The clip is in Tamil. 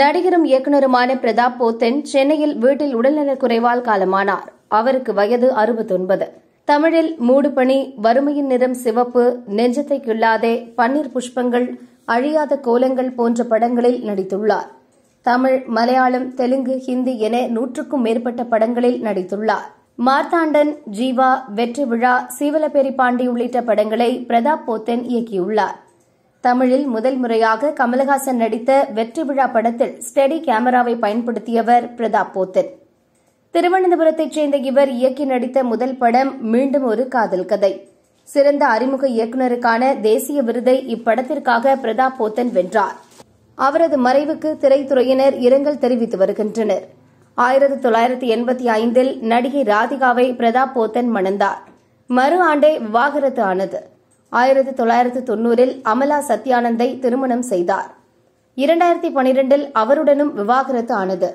நடிகரும் இயக்குநருமான பிரதாப் போத்தன் சென்னையில் வீட்டில் உடல்நலக் குறைவால் காலமானார் அவருக்கு வயது அறுபத்தொன்பது தமிழில் மூடுபணி வறுமையின் நிறம் சிவப்பு நெஞ்சத்தை கிள்ளாதே பன்னீர் புஷ்பங்கள் அழியாத கோலங்கள் போன்ற படங்களில் நடித்துள்ளார் தமிழ் மலையாளம் தெலுங்கு ஹிந்தி என நூற்றுக்கும் மேற்பட்ட படங்களில் நடித்துள்ளார் மார்த்தாண்டன் ஜீவா வெற்றி விழா சீவலப்பேரி பாண்டி உள்ளிட்ட படங்களை பிரதாப் போத்தன் இயக்கியுள்ளார் தமிழில் முதல் முறையாக கமலஹாசன் நடித்த வெற்றி விழா படத்தில் ஸ்டெடி கேமராவை பயன்படுத்தியவர் பிரதாப் போத்தன் திருவனந்தபுரத்தைச் சேர்ந்த இவர் இயக்கி நடித்த முதல் படம் மீண்டும் ஒரு காதல் கதை சிறந்த அறிமுக இயக்குநருக்கான தேசிய விருதை இப்படத்திற்காக பிரதாப் போத்தன் வென்றார் அவரது மறைவுக்கு திரைத்துறையினர் இரங்கல் தெரிவித்து வருகின்றனர் ஆயிரத்தி தொள்ளாயிரத்தி எண்பத்தி ஐந்தில் நடிகை ராதிகாவை பிரதாப் போத்தன் மணந்தார் மறு ஆண்டே விவாகரத்து ஆனது ஆயிரத்தி தொள்ளாயிரத்து தொன்னூறில் அமலா சத்யானந்தை திருமணம் செய்தார் இரண்டாயிரத்தி பனிரெண்டில் அவருடனும் விவாகரத்து ஆனது